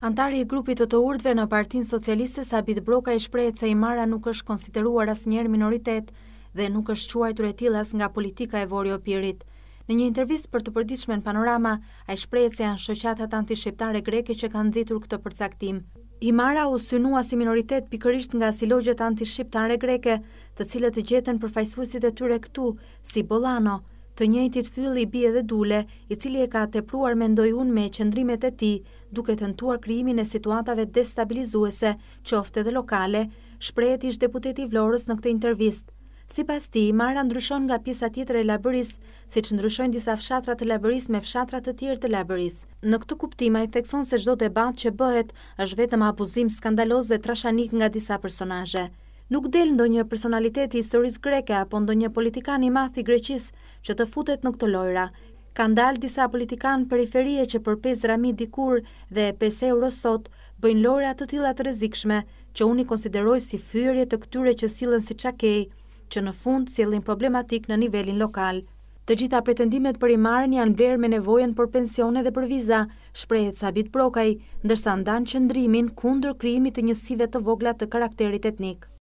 Antari i grupit të të urdve në partin socialiste Sabit Broka i shprejt se i mara nuk është konsideruar as njerë minoritet dhe nuk është quajtur të retilas nga politika e vorio pirit. Në një intervjist për të përdiqme në panorama, a i shprejt se janë shëqatat antishqiptare greke që kanë zitur këtë përcaktim. Imara u synua si minoritet pikërisht nga silogjet antishqiptare greke, të cilët të gjetën përfajsuësit e tyre këtu, si Bolano, të njëjtit fyll i bie dhe dule, i cili e ka tepruar mendojun me qëndrimet e ti, duke të nëtuar kryimin e situatave destabilizuese, qofte dhe lokale, shprejet ish deputeti Vlorës në këtë intervist. Si pas ti, Mara ndryshon nga pisa tjetër e laboris, si që ndryshojnë disa fshatrat të laboris me fshatrat të tjerë të laboris. Në këtë kuptima i thekson se gjdo debat që bëhet është vetëm abuzim skandaloz dhe trashanik nga disa personaje nuk del ndo një personaliteti historisë greke apo ndo një politikan i mathi greqis që të futet në të lojra. Ka ndalë disa politikan periferie që për 5 rami dikur dhe 5 euro sot bëjnë lojra të tila të rezikshme që unë i konsideroj si fyrje të këtyre që silën si qakej, që në fund silën problematik në nivelin lokal. Të gjitha pretendimet për i marën janë blerë me nevojen për pensione dhe për viza, shprejhet Sabit Brokaj, ndërsa ndanë qëndrimin kundër krimit të njësive të vogla të karakterit etnik.